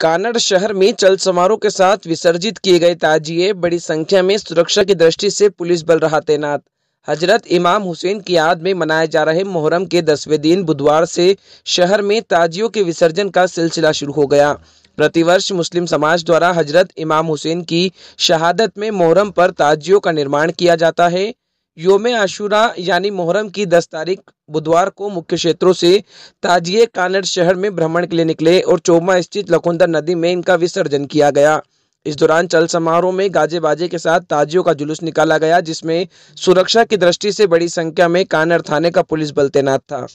कानड़ शहर में चल समारोह के साथ विसर्जित किए गए ताजिए बड़ी संख्या में सुरक्षा की दृष्टि से पुलिस बल रहा तैनात हजरत इमाम हुसैन की याद में मनाए जा रहे मुहर्रम के दसवें दिन बुधवार से शहर में ताजियों के विसर्जन का सिलसिला शुरू हो गया प्रतिवर्ष मुस्लिम समाज द्वारा हजरत इमाम हुसैन की शहादत में मुहर्रम पर ताजियों का निर्माण किया जाता है योम आशूरा यानी मुहर्रम की दस तारीख बुधवार को मुख्य क्षेत्रों से ताजिए कानड़ शहर में भ्रमण के लिए निकले और चोमा स्थित लखोंदर नदी में इनका विसर्जन किया गया इस दौरान चल समारोह में गाजे बाजे के साथ ताजियों का जुलूस निकाला गया जिसमें सुरक्षा की दृष्टि से बड़ी संख्या में कानड़ थाने का पुलिस बल तैनात था